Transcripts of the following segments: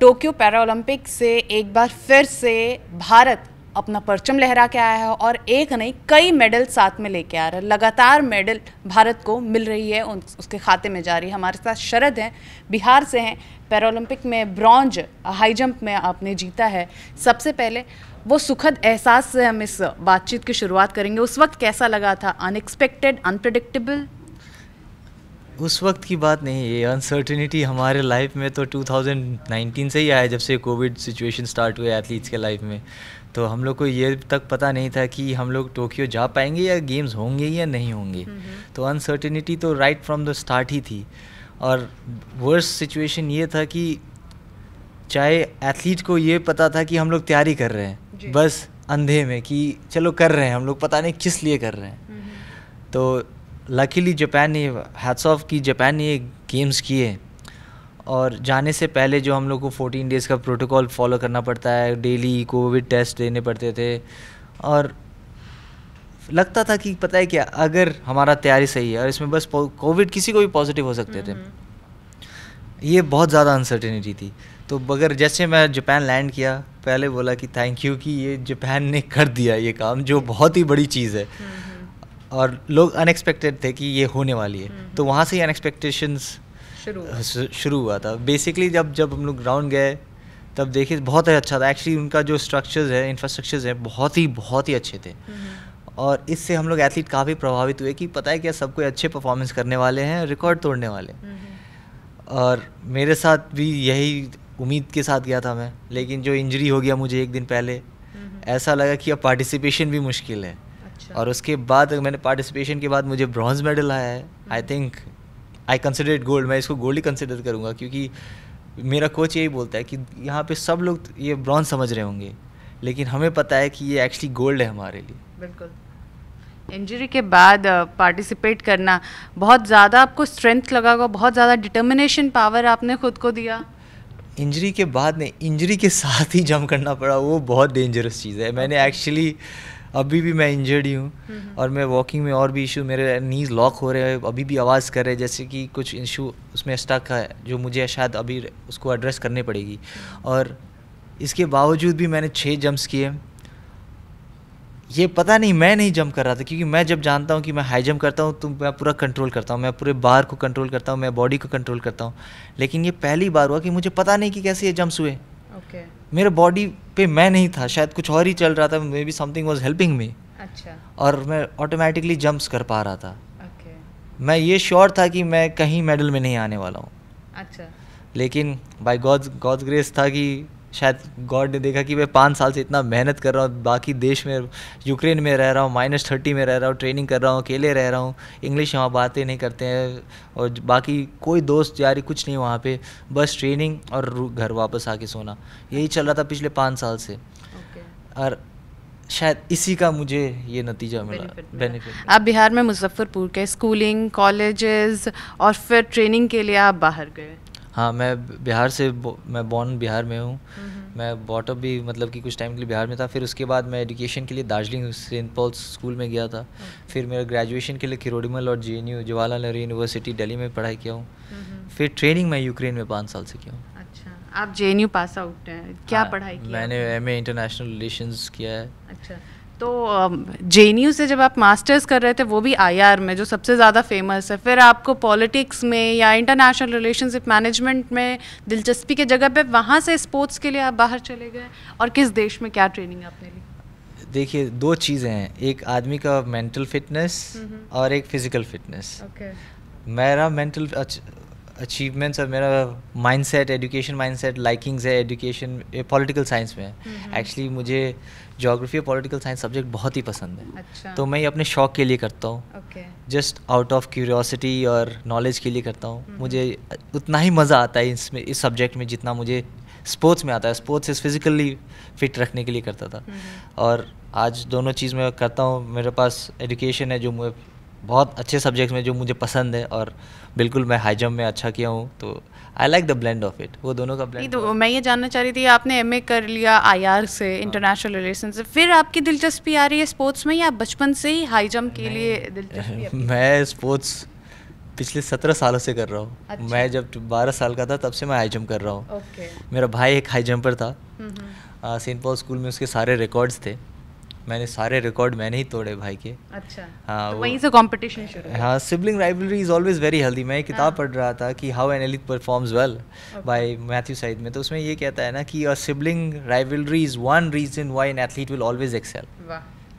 Tokyo Paralympic से एक बार फिर से भारत अपना परचम लहरा के आया है और एक नहीं कई मेडल साथ में लेके आ रहा है लगातार मेडल भारत को मिल रही है उन उसके खाते में जा रही है हमारे साथ शरद हैं बिहार से हैं पैरालंपिक में ब्रॉन्ज हाई जंप में आपने जीता है सबसे पहले वो सुखद एहसास से हम इस बातचीत की शुरुआत करेंगे उस वक्त कैसा लगा था अनएक्सपेक्टेड अनप्रडिक्टेबल उस वक्त की बात नहीं है अनसर्टिनिटी हमारे लाइफ में तो 2019 से ही आया जब से कोविड सिचुएशन स्टार्ट हुए एथलीट्स के लाइफ में तो हम लोग को ये तक पता नहीं था कि हम लोग टोक्यो जा पाएंगे या गेम्स होंगे या नहीं होंगे हम्म, हम्म। तो अनसर्टिनिटी तो राइट फ्रॉम द स्टार्ट ही थी और वर्स्ट सिचुएशन ये था कि चाहे एथलीट को ये पता था कि हम लोग तैयारी कर रहे हैं बस अंधे में कि चलो कर रहे हैं हम लोग पता नहीं किस लिए कर रहे हैं हम्म, तो लकीली जापान ने हैट्स ऑफ की जापान ने ये गेम्स किए और जाने से पहले जो हम लोग को 14 डेज़ का प्रोटोकॉल फॉलो करना पड़ता है डेली कोविड टेस्ट देने पड़ते थे और लगता था कि पता है क्या अगर हमारा तैयारी सही है और इसमें बस कोविड किसी को भी पॉजिटिव हो सकते थे हम्म। ये बहुत ज़्यादा अनसर्टेनिटी थी तो बगैर जैसे मैं जापान लैंड किया पहले बोला कि थैंक यू कि ये जापान ने कर दिया ये काम जो बहुत ही बड़ी चीज़ है हम्म। और लोग अनएक्सपेक्टेड थे कि ये होने वाली है हम्म। तो वहाँ से ही अनएक्सपेक्टेशंस शुरू हुआ था बेसिकली जब जब हम लोग ग्राउंड गए तब देखे बहुत ही अच्छा था एक्चुअली उनका जो स्ट्रक्चर्स है इंफ्रास्ट्रक्चर्स है बहुत ही बहुत ही अच्छे थे हम्म। और इससे हम लोग एथलीट काफ़ी प्रभावित हुए कि पता है क्या सब कोई अच्छे परफॉर्मेंस करने वाले हैं रिकॉर्ड तोड़ने वाले हम्म। और मेरे साथ भी यही उम्मीद के साथ गया था मैं लेकिन जो इंजरी हो गया मुझे एक दिन पहले ऐसा लगा कि अब पार्टिसिपेशन भी मुश्किल है और उसके बाद मैंने पार्टिसिपेशन के बाद मुझे ब्रॉन्ज मेडल आया है I think I consider it gold मैं इसको गोल्ड ही कंसिडर करूँगा क्योंकि मेरा कोच यही बोलता है कि यहाँ पे सब लोग ये ब्रॉन्ज समझ रहे होंगे लेकिन हमें पता है कि ये एक्चुअली गोल्ड है हमारे लिए बिल्कुल इंजरी के बाद पार्टिसिपेट uh, करना बहुत ज़्यादा आपको स्ट्रेंथ लगा होगा बहुत ज़्यादा डिटर्मिनेशन पावर आपने खुद को दिया इंजरी के बाद नहीं इंजरी के साथ ही जम करना पड़ा वो बहुत डेंजरस चीज़ है मैंने एक्चुअली okay. अभी भी मैं इंजर्ड ही हूँ और मैं वॉकिंग में और भी इशू मेरे नीज लॉक हो रहे हैं अभी भी आवाज़ कर रहे हैं जैसे कि कुछ इशू उसमें स्टक है जो मुझे शायद अभी उसको एड्रेस करनी पड़ेगी हम्म। और इसके बावजूद भी मैंने छः जंप्स किए ये पता नहीं मैं नहीं जंप कर रहा था क्योंकि मैं जब जानता हूँ कि मैं हाई जंप करता हूँ तो मैं पूरा कंट्रोल करता हूँ मैं पूरे बार को कंट्रोल करता हूँ मैं बॉडी को कंट्रोल करता हूँ लेकिन ये पहली बार हुआ कि मुझे पता नहीं कि कैसे ये जंप्स हुए मेरे बॉडी पे मैं नहीं था शायद कुछ और ही चल रहा था maybe something was helping me अच्छा और मैं ऑटोमेटिकली जंप्स कर पा रहा था okay. मैं ये श्योर था कि मैं कहीं मेडल में नहीं आने वाला हूँ अच्छा लेकिन बाई गॉड्स गॉड्स ग्रेस था कि शायद गॉड ने देखा कि मैं पाँच साल से इतना मेहनत कर रहा हूँ बाकी देश में यूक्रेन में रह रहा हूँ माइनस थर्टी में रह रहा हूँ ट्रेनिंग कर रहा हूँ अकेले रह रहा हूँ इंग्लिश वहाँ बातें नहीं करते हैं और बाकी कोई दोस्त यारी कुछ नहीं वहाँ पर बस ट्रेनिंग और घर वापस आके सोना यही चल रहा था पिछले पाँच साल से और शायद इसी का मुझे ये नतीजा मिला बेनिफिट आप बिहार में मुजफ्फरपुर के स्कूलिंग कॉलेजेस और फिर ट्रेनिंग के लिए आप बाहर गए हाँ मैं बिहार से मैं बॉर्न बिहार में हूँ हम्म। मैं बॉटअप भी मतलब कि कुछ टाइम के लिए बिहार में था फिर उसके बाद मैं एजुकेशन के लिए दार्जिलिंग सेंट पॉल्स स्कूल में गया था फिर मेरा ग्रेजुएशन के लिए किरोडिमल और जे जवाहरलाल नेहरू यूनिवर्सिटी दिल्ली में पढ़ाई किया हूँ हम्म। फिर ट्रेनिंग मैं यूक्रेन में पाँच साल से किया हूँ अच्छा आप जे पास आउट हैं क्या हाँ, पढ़ाई मैंने एम इंटरनेशनल रिलेशन किया है अच्छा तो जे से जब आप मास्टर्स कर रहे थे वो भी आई में जो सबसे ज़्यादा फेमस है फिर आपको पॉलिटिक्स में या इंटरनेशनल रिलेशनशिप मैनेजमेंट में दिलचस्पी के जगह पे वहाँ से स्पोर्ट्स के लिए आप बाहर चले गए और किस देश में क्या ट्रेनिंग आपने ली देखिए दो चीज़ें हैं एक आदमी का मेंटल फिटनेस और एक फिज़िकल फिटनेस okay. मेरा मेंटल अचीवमेंट्स और मेरा माइंडसेट एजुकेशन माइंडसेट लाइकिंग्स है एजुकेशन पॉलिटिकल साइंस में एक्चुअली मुझे जोग्राफी और पॉलिटिकल साइंस सब्जेक्ट बहुत ही पसंद है अच्छा। तो मैं ये अपने शौक के लिए करता हूँ जस्ट आउट ऑफ क्यूरियोसिटी और नॉलेज के लिए करता हूँ मुझे उतना ही मज़ा आता है इसमें इस सब्जेक्ट में जितना मुझे स्पोर्ट्स में आता है स्पोर्ट्स इस फिज़िकली फिट रखने के लिए करता था और आज दोनों चीज़ मैं करता हूँ मेरे पास एजुकेशन है जो मुझे बहुत अच्छे सब्जेक्ट में जो मुझे पसंद है और बिल्कुल मैं हाई जम्प में अच्छा किया हूँ तो I like the blend of it वो दोनों का ब्लेंड तो मैं ये जानना चाह रही थी आपने एम कर लिया आई से इंटरनेशनल रिलेशन से फिर आपकी दिलचस्पी आ रही है स्पोर्ट्स में या बचपन से ही हाई जम्प के लिए दिलचस्पी मैं स्पोर्ट्स पिछले सत्रह सालों से कर रहा हूँ अच्छा। मैं जब बारह साल का था तब से मैं हाई जम्प कर रहा हूँ मेरा भाई एक हाई जम्पर था सेंट पॉल स्कूल में उसके सारे रिकॉर्ड्स थे मैंने सारे रिकॉर्ड मैंने ही तोड़े भाई के अच्छा हाँ तो वहीं से कंपटीशन शुरू हाँ sibling rivalry is always very healthy मैं एक किताब हाँ। पढ़ रहा था कि how an elite performs well by Matthew Syed में तो उसमें ये कहता है ना कि sibling rivalry is one reason why an athlete will always excel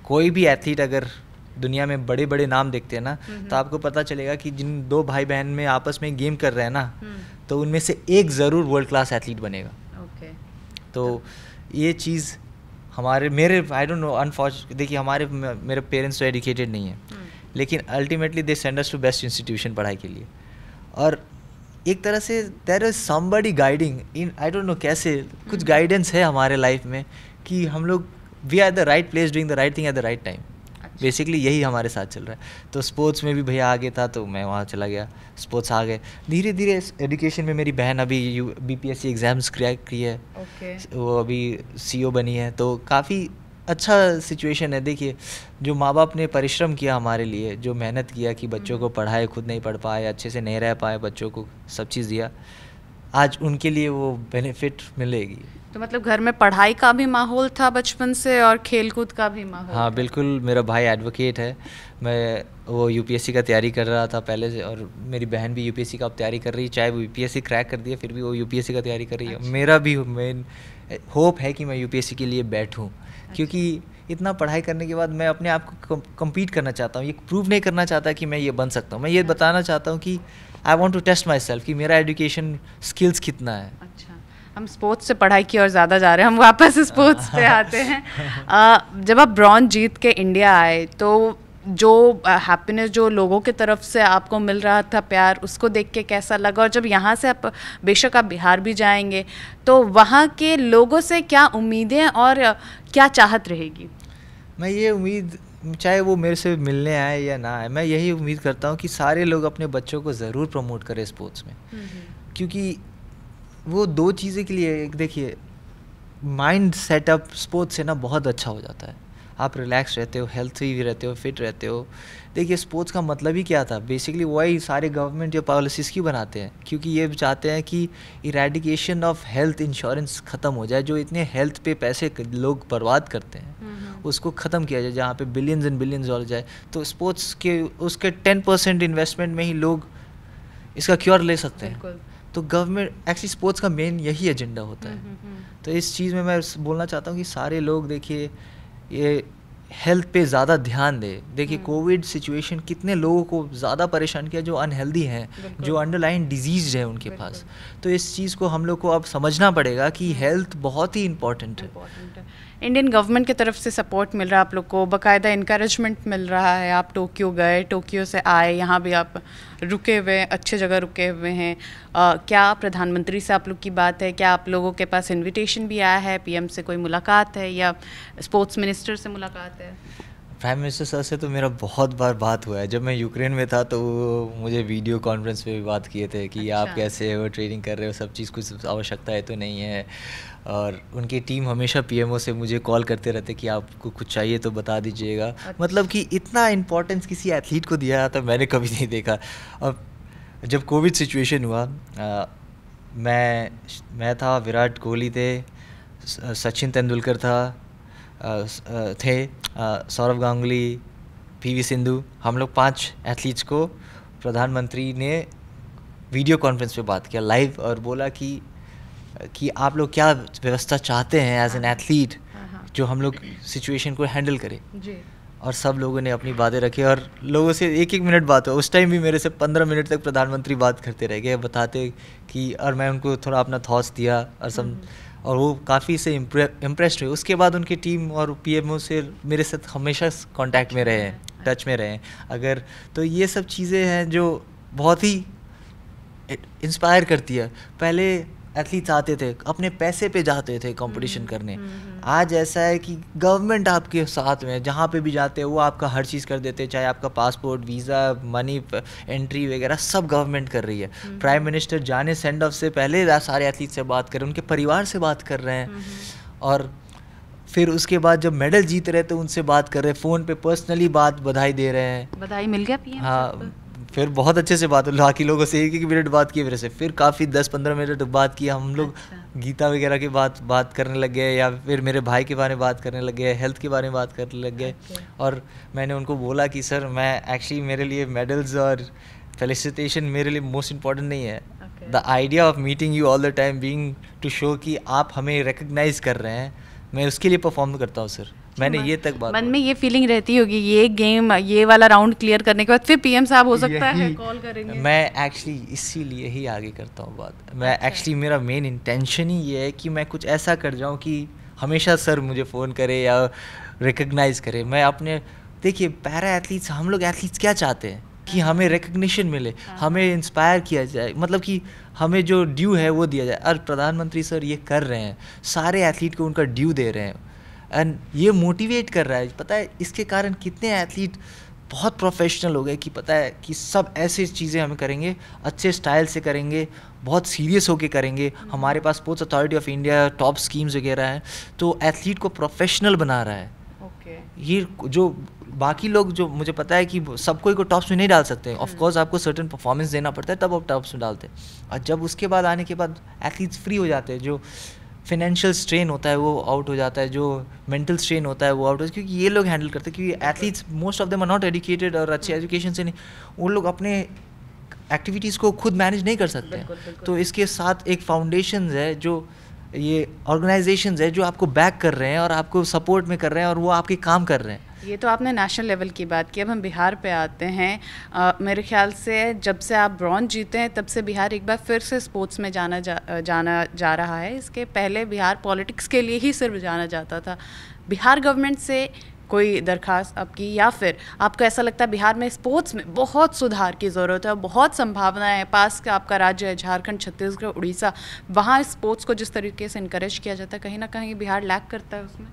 कोई भी एथलीट अगर दुनिया में बड़े बड़े नाम देखते हैं ना तो आपको पता चलेगा कि जिन दो भाई बहन में आपस में गेम कर रहे हैं ना हम्म। तो उनमें से एक ज़रूर वर्ल्ड क्लास एथलीट बनेगा ओके तो, तो ये चीज़ हमारे मेरे आई डोंट नो अनफॉर्चुनेट देखिए हमारे मेरे पेरेंट्स तो एडुकेटेड नहीं है हम्म। लेकिन ultimately they senders to best institution पढ़ाई के लिए और एक तरह से there is somebody guiding in I don't know कैसे कुछ गाइडेंस हम्म। है हमारे लाइफ में कि हम लोग we are the right place doing the right thing at the right time basically यही हमारे साथ चल रहा है तो स्पोर्ट्स में भी भैया आगे था तो मैं वहाँ चला गया स्पोर्ट्स आ गए धीरे धीरे एजुकेशन में मेरी बहन अभी U B P S C exams crack की है okay. वो अभी सी ओ बनी है तो काफ़ी अच्छा सिचुएशन है देखिए जो माँ बाप ने परिश्रम किया हमारे लिए जो मेहनत किया कि बच्चों हम्म। को पढ़ाए खुद नहीं पढ़ पाए अच्छे से नहीं रह पाए बच्चों को सब चीज़ दिया आज उनके लिए वो बेनिफिट मिलेगी तो मतलब घर में पढ़ाई का भी माहौल था बचपन से और खेल कूद का भी माहौल हाँ बिल्कुल मेरा भाई एडवोकेट है मैं वो यूपीएससी का तैयारी कर रहा था पहले से और मेरी बहन भी यूपीएससी का अब तैयारी कर रही है चाहे वो यूपीएससी क्रैक कर दिए फिर भी वो यूपीएससी का तैयारी कर रही है अच्छा। मेरा भी मेन होप है कि मैं यूपीएससी के लिए बैठूँ अच्छा। क्योंकि इतना पढ़ाई करने के बाद मैं अपने आप को कम्पीट करना चाहता हूँ ये प्रूव नहीं करना चाहता कि मैं ये बन सकता हूँ मैं ये अच्छा। बताना चाहता हूँ कि I want to test myself कि मेरा एजुकेशन स्किल्स कितना है अच्छा हम स्पोर्ट्स से पढ़ाई की और ज़्यादा जा रहे हैं हम वापस स्पोर्ट्स पे आते हैं आ, जब आप ब्रॉन्ज जीत के इंडिया आए तो जो हैप्पीनेस जो लोगों के तरफ से आपको मिल रहा था प्यार उसको देख के कैसा लगा और जब यहाँ से आप बेशक आप बिहार भी जाएंगे तो वहाँ के लोगों से क्या उम्मीदें और क्या चाहत रहेगी मैं ये उम्मीद चाहे वो मेरे से मिलने आए या ना आए मैं यही उम्मीद करता हूँ कि सारे लोग अपने बच्चों को ज़रूर प्रमोट करें स्पोर्ट्स में हम्म, हम्म। क्योंकि वो दो चीज़ें के लिए एक देखिए माइंड सेटअप स्पोर्ट्स से ना बहुत अच्छा हो जाता है आप रिलैक्स रहते हो हेल्थी भी रहते हो फिट रहते हो देखिए स्पोर्ट्स का मतलब ही क्या था बेसिकली वही सारे गवर्नमेंट या पॉलिसीज़ की बनाते हैं क्योंकि ये चाहते हैं कि इरेडिकेशन ऑफ हेल्थ इंश्योरेंस ख़त्म हो जाए जो इतने हेल्थ पे पैसे लोग बर्बाद करते हैं हम्म, हम्म। उसको ख़त्म किया जाए जहाँ पे बिलियंस एंड बिलियंस डॉलर जाए तो स्पोर्ट्स के उसके टेन परसेंट इन्वेस्टमेंट में ही लोग इसका क्योर ले सकते हैं तो गवर्नमेंट एक्चुअली स्पोर्ट्स का मेन यही एजेंडा होता है हम्म, हम्म, हम्म। तो इस चीज़ में मैं बोलना चाहता हूँ कि सारे लोग देखिए ये हेल्थ पे ज़्यादा ध्यान दे देखिए कोविड सिचुएशन कितने लोगों को ज़्यादा परेशान किया जो अनहेल्दी हैं जो अंडरलाइन डिजीज है उनके पास तो इस चीज़ को हम लोग को अब समझना पड़ेगा कि हेल्थ बहुत ही इम्पोर्टेंट है इंडियन गवर्नमेंट की तरफ से सपोर्ट मिल रहा है आप लोग को बाकायदा इनक्रेजमेंट मिल रहा है आप टोक्यो गए टोक्यो से आए यहाँ भी आप रुके हुए हैं अच्छे जगह रुके हुए हैं क्या प्रधानमंत्री से आप लोग की बात है क्या आप लोगों के पास इनविटेशन भी आया है पीएम से कोई मुलाकात है या स्पोर्ट्स मिनिस्टर से मुलाकात है प्राइम मिनिस्टर सर से तो मेरा बहुत बार बात हुआ है जब मैं यूक्रेन में था तो मुझे वीडियो कॉन्फ्रेंस पे भी बात किए थे कि अच्छा। आप कैसे हो ट्रेनिंग कर रहे हो सब चीज़ कुछ आवश्यकता है तो नहीं है और उनकी टीम हमेशा पीएमओ से मुझे कॉल करते रहते कि आपको कुछ चाहिए तो बता दीजिएगा अच्छा। मतलब कि इतना इम्पोर्टेंस किसी एथलीट को दिया जाता मैंने कभी नहीं देखा अब जब कोविड सिचुएशन हुआ आ, मैं मैं था विराट कोहली थे सचिन तेंदुलकर था आ, थे सौरभ गांगुली पीवी सिंधु हम लोग पांच एथलीट्स को प्रधानमंत्री ने वीडियो कॉन्फ्रेंस पे बात किया लाइव और बोला कि कि आप लोग क्या व्यवस्था चाहते हैं एज एन एथलीट जो हम लोग सिचुएशन को हैंडल करें और सब लोगों ने अपनी बातें रखी और लोगों से एक एक मिनट बात हो उस टाइम भी मेरे से पंद्रह मिनट तक प्रधानमंत्री बात करते रह गए बताते कि और मैं उनको थोड़ा अपना थॉट्स दिया और सब हम्म, हम्म। और वो काफ़ी से इम्प्रेस्ड हुए उसके बाद उनकी टीम और पी से मेरे साथ हमेशा कॉन्टैक्ट में रहे हैं अच्छा। टच में रहे हैं अगर तो ये सब चीज़ें हैं जो बहुत ही इंस्पायर करती है पहले एथलीट्स आते थे अपने पैसे पे जाते थे कंपटीशन हम्म, करने हम्म, हम्म। आज ऐसा है कि गवर्नमेंट आपके साथ में जहाँ पे भी जाते हैं वो आपका हर चीज़ कर देते हैं चाहे आपका पासपोर्ट वीज़ा मनी एंट्री वगैरह सब गवर्नमेंट कर रही है प्राइम मिनिस्टर जाने सेंड ऑफ से पहले सारे एथलीट से बात कर रहे हैं उनके परिवार से बात कर रहे हैं और फिर उसके बाद जब मेडल जीत रहे तो उनसे बात कर रहे फ़ोन पे पर्सनली बात बधाई दे रहे हैं बधाई मिल गया पीएम हाँ फिर बहुत अच्छे से बात बाकी लोगों से एक एक मिनट बात की मेरे से फिर काफ़ी दस पंद्रह मिनट बात किया हम लोग अच्छा। गीता वगैरह की बात बात करने लग गए या फिर मेरे भाई के बारे में बात करने लग गए हेल्थ के बारे में बात करने लग गए और मैंने उनको बोला कि सर मैं एक्चुअली मेरे लिए मेडल्स और फेलिसिटेशन मेरे लिए मोस्ट इंपॉर्टेंट नहीं है the idea of meeting you all the time being to show कि आप हमें रिकग्नाइज कर रहे हैं मैं उसके लिए परफॉर्म करता हूँ सर अच्छा मैंने ये तक बात मन में ये फीलिंग रहती होगी ये गेम ये वाला राउंड क्लियर करने के बाद फिर पीएम साहब हो सकता है कॉल करेंगे मैं एक्चुअली इसीलिए ही आगे करता हूँ बात मैं एक्चुअली अच्छा। मेरा मेन इंटेंशन ही ये है कि मैं कुछ ऐसा कर जाऊँ कि हमेशा सर मुझे फ़ोन करे या रिकग्नाइज करे मैं अपने देखिए पैरा एथलीट्स हम लोग एथलीट्स क्या चाहते हैं कि हमें रिकग्निशन मिले हाँ। हमें इंस्पायर किया जाए मतलब कि हमें जो ड्यू है वो दिया जाए और प्रधानमंत्री सर ये कर रहे हैं सारे एथलीट को उनका ड्यू दे रहे हैं एंड ये मोटिवेट कर रहा है पता है इसके कारण कितने एथलीट बहुत प्रोफेशनल हो गए कि पता है कि सब ऐसे चीज़ें हम करेंगे अच्छे स्टाइल से करेंगे बहुत सीरियस होके करेंगे हम्म। हमारे पास sports authority of India top schemes वगैरह हैं तो एथलीट को प्रोफेशनल बना रहा है okay. ये जो बाकी लोग जो मुझे पता है कि सब कोई को टॉप्स में नहीं डाल सकते ऑफकोर्स हम्म। आपको सर्टन परफॉर्मेंस देना पड़ता है तब आप टॉप्स में डालते हैं और जब उसके बाद आने के बाद एथलीट्स फ्री हो जाते हैं जो फिनेंशियल स्ट्रेन होता है वो आउट हो जाता है जो मेंटल स्ट्रेन होता है वो आउट हो जाता है क्योंकि ये लोग हैंडल करते हैं क्योंकि athletes most of them are not educated और अच्छे एजुकेशन hmm. से नहीं उन लोग अपने एक्टिविटीज़ को खुद मैनेज नहीं कर सकते बिल्कुल, बिल्कुल। तो इसके साथ एक फाउंडेशन है जो ये ऑर्गेनाइजेशन है जो आपको बैक कर रहे हैं और आपको सपोर्ट में कर रहे हैं और वो आपके काम कर रहे हैं ये तो आपने नेशनल लेवल की बात की अब हम बिहार पे आते हैं आ, मेरे ख्याल से जब से आप ब्रॉन्ज जीते हैं तब से बिहार एक बार फिर से स्पोर्ट्स में जाना जा जाना जा रहा है इसके पहले बिहार पॉलिटिक्स के लिए ही सिर्फ जाना जाता था बिहार गवर्नमेंट से कोई दरखास्त आपकी या फिर आपको ऐसा लगता है बिहार में स्पोर्ट्स में बहुत सुधार की ज़रूरत है बहुत संभावनाएं है पास का आपका राज्य है झारखंड छत्तीसगढ़ उड़ीसा वहाँ स्पोर्ट्स को जिस तरीके से इनक्रेज किया जाता है कहीं ना कहीं बिहार लैक करता है उसमें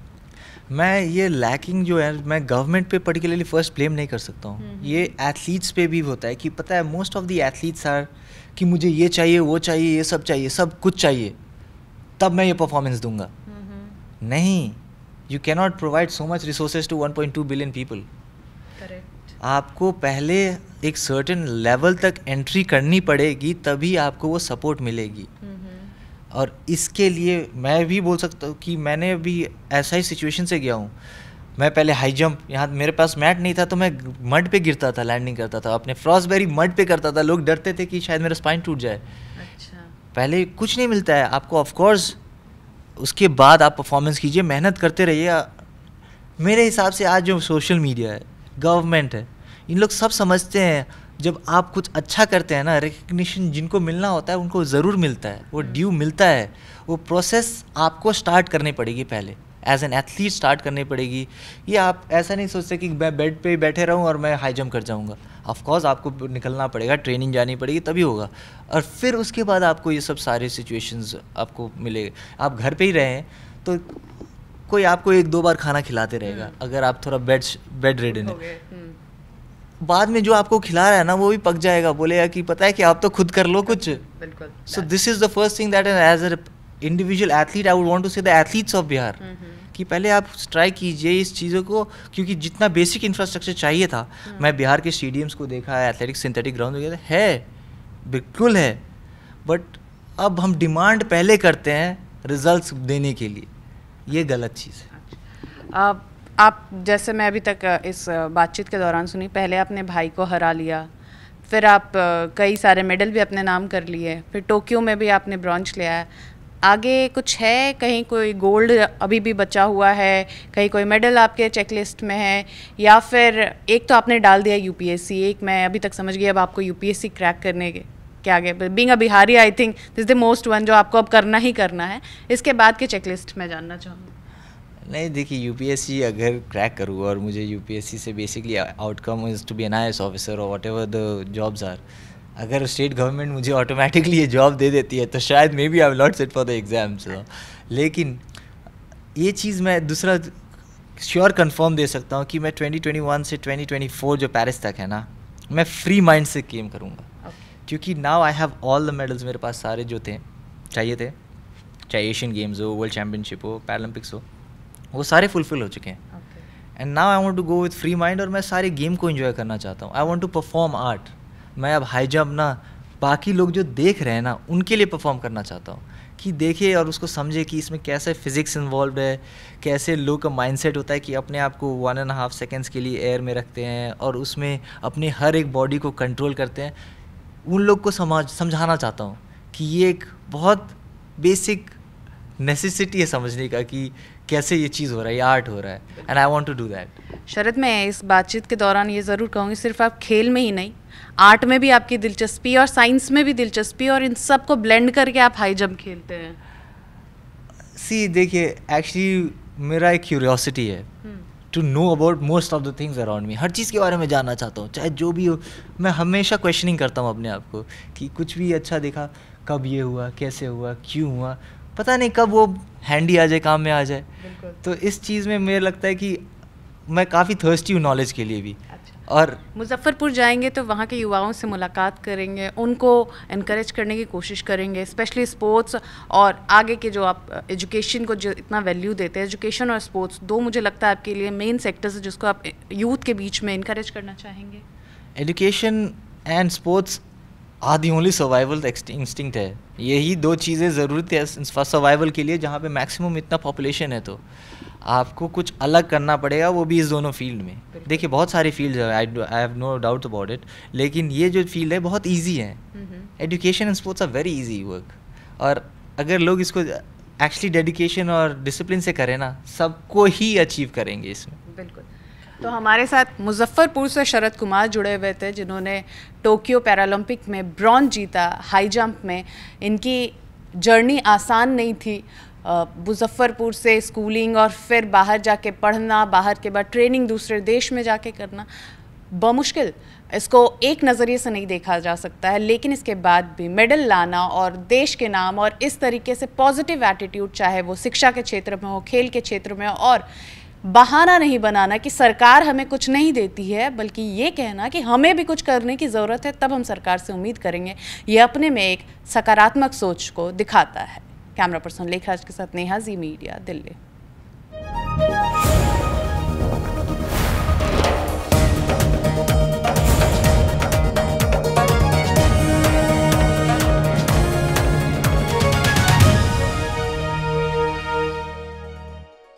मैं ये लैकिंग जो है मैं गवर्नमेंट पे पर्टिकुलरली फर्स्ट ब्लेम नहीं कर सकता हूँ हम्म, हम्म। ये एथलीट्स पे भी होता है कि पता है most of the athletes are कि मुझे ये चाहिए वो चाहिए ये सब चाहिए सब कुछ चाहिए तब मैं ये परफॉर्मेंस दूंगा हम्म, नहीं you cannot provide so much resources to one point two billion people आपको पहले एक सर्टेन लेवल तक एंट्री करनी पड़ेगी तभी आपको वो सपोर्ट मिलेगी hmm. और इसके लिए मैं भी बोल सकता हूँ कि मैंने भी ऐसा ही सिचुएशन से गया हूँ मैं पहले हाई जंप यहाँ मेरे पास मैट नहीं था तो मैं मड पे गिरता था लैंडिंग करता था अपने फ्रॉसबेरी मड पे करता था लोग डरते थे कि शायद मेरा स्पाइन टूट जाए अच्छा पहले कुछ नहीं मिलता है आपको ऑफकोर्स उसके बाद आप परफॉर्मेंस कीजिए मेहनत करते रहिए मेरे हिसाब से आज जो सोशल मीडिया है गवर्नमेंट है इन लोग सब समझते हैं जब आप कुछ अच्छा करते हैं ना रिकग्निशन जिनको मिलना होता है उनको ज़रूर मिलता है वो ड्यू मिलता है वो प्रोसेस आपको स्टार्ट करनी पड़ेगी पहले एज एन एथलीट स्टार्ट करनी पड़ेगी ये आप ऐसा नहीं सोचते कि मैं बेड पे बैठे रहूँ और मैं हाई जंप कर जाऊँगा ऑफकोर्स आपको निकलना पड़ेगा ट्रेनिंग जानी पड़ेगी तभी होगा और फिर उसके बाद आपको ये सब सारे सिचुएशंस आपको मिले आप घर पे ही रहें तो कोई आपको एक दो बार खाना खिलाते रहेगा हम्म। अगर आप थोड़ा बेड बेड रेडी बाद में जो आपको खिला रहा है ना वो भी पक जाएगा बोलेगा कि पता है कि आप तो खुद कर लो कुछ बिल्कुल so this is the first thing that as a individual athlete I would want to say the athletes of Bihar कि पहले आप ट्राई कीजिए इस चीज़ों को क्योंकि जितना बेसिक इंफ्रास्ट्रक्चर चाहिए था hmm. मैं बिहार के स्टेडियम्स को देखा है एथलेटिक सिंथेटिक ग्राउंड वगैरह है बिल्कुल है बट अब हम डिमांड पहले करते हैं रिजल्ट्स देने के लिए ये गलत चीज़ है uh, आप जैसे मैं अभी तक इस बातचीत के दौरान सुनी पहले आपने भाई को हरा लिया फिर आप कई सारे मेडल भी अपने नाम कर लिए फिर टोक्यो में भी आपने ब्रॉन्च लिया है आगे कुछ है कहीं कोई गोल्ड अभी भी बचा हुआ है कहीं कोई मेडल आपके चेकलिस्ट में है या फिर एक तो आपने डाल दिया यूपीएससी एक मैं अभी तक समझ गई अब आपको यूपीएससी क्रैक करने के क्या आगे being a Bihari I think this the most one जो आपको अब करना ही करना है इसके बाद के चेकलिस्ट में जानना चाहूँगी नहीं देखिए यूपीएससी अगर क्रैक करूँ और मुझे यूपीएससी से basically outcome is to be an I S officer और whatever the jobs are अगर स्टेट गवर्नमेंट मुझे ऑटोमेटिकली ये जॉब दे देती है तो शायद maybe I not set for the exams लेकिन ये चीज़ मैं दूसरा श्योर कंफर्म दे सकता हूँ कि मैं 2021 से 2024 जो पेरिस तक है ना मैं फ्री माइंड से गेम करूँगा okay. क्योंकि now I have all the medals मेरे पास सारे जो थे चाहिए थे चाहे एशियन गेम्स हो वर्ल्ड चैम्पियनशिप हो पैरालंपिक्स हो वो सारे फुलफिल हो चुके हैं and now I want to go with free mind और मैं सारे गेम को इन्जॉय करना चाहता हूँ I want to perform art मैं अब हाई जम्प ना बाकी लोग जो देख रहे हैं ना उनके लिए परफॉर्म करना चाहता हूँ कि देखे और उसको समझे कि इसमें कैसे फिजिक्स इन्वॉल्व है कैसे लोग का माइंड होता है कि अपने आप को वन एंड हाफ सेकेंड्स के लिए एयर में रखते हैं और उसमें अपने हर एक बॉडी को कंट्रोल करते हैं उन लोग को समझ समझाना चाहता हूँ कि ये एक बहुत बेसिक नेसेसिटी है समझने का कि कैसे ये चीज़ हो रहा है ये आर्ट हो रहा है and I want to do that Sharad मैं इस बातचीत के दौरान ये ज़रूर कहूँगी सिर्फ आप खेल में ही नहीं आर्ट में भी आपकी दिलचस्पी और साइंस में भी दिलचस्पी और इन सब को ब्लेंड करके आप हाई जंप खेलते हैं सी देखिए एक्चुअली मेरा एक क्यूरियोसिटी है to know about most of the things around me हर चीज़ के बारे में जानना चाहता हूँ चाहे जो भी हो मैं हमेशा क्वेश्चनिंग करता हूँ अपने आप को कि कुछ भी अच्छा देखा कब ये हुआ कैसे हुआ क्यों हुआ पता नहीं कब वो हैंडी आ जाए काम में आ जाए तो इस चीज़ में मुझे लगता है कि मैं काफ़ी थर्स्टी हूँ नॉलेज के लिए भी अच्छा। और मुजफ्फरपुर जाएंगे तो वहाँ के युवाओं से मुलाकात करेंगे उनको इनक्रेज करने की कोशिश करेंगे स्पेशली स्पोर्ट्स और आगे के जो आप एजुकेशन को जो इतना वैल्यू देते हैं एजुकेशन और स्पोर्ट्स दो मुझे लगता है आपके लिए मेन सेक्टर्स जिसको आप यूथ के बीच में इनक्रेज करना चाहेंगे education and sports are the only survival instinct है यही दो चीज़ें ज़रूरत है सर्वाइवल के लिए जहाँ पे मैक्सिमम इतना पॉपुलेशन है तो आपको कुछ अलग करना पड़ेगा वो भी इस दोनों फील्ड में देखिए बहुत सारी फील्ड है I have no doubt about it लेकिन ये जो फील्ड है बहुत ईजी है education and sports are very easy work और अगर लोग इसको एक्चुअली डेडिकेशन और डिसिप्लिन से करें ना सबको ही अचीव करेंगे इसमें बिल्कुल तो हमारे साथ मुजफ्फरपुर से शरद कुमार जुड़े हुए थे जिन्होंने टोक्यो पैरालंपिक में ब्रॉन्ज जीता हाई जंप में इनकी जर्नी आसान नहीं थी मुजफ्फरपुर से स्कूलिंग और फिर बाहर जाके पढ़ना बाहर के बाद ट्रेनिंग दूसरे देश में जाके करना बमुश्किल इसको एक नज़रिए से नहीं देखा जा सकता है लेकिन इसके बाद भी मेडल लाना और देश के नाम और इस तरीके से पॉजिटिव एटीट्यूड चाहे वो शिक्षा के क्षेत्र में हो खेल के क्षेत्र में हो और बहाना नहीं बनाना कि सरकार हमें कुछ नहीं देती है बल्कि ये कहना कि हमें भी कुछ करने की ज़रूरत है तब हम सरकार से उम्मीद करेंगे ये अपने में एक सकारात्मक सोच को दिखाता है कैमरा पर्सन लेखराज के साथ नेहा जी मीडिया दिल्ली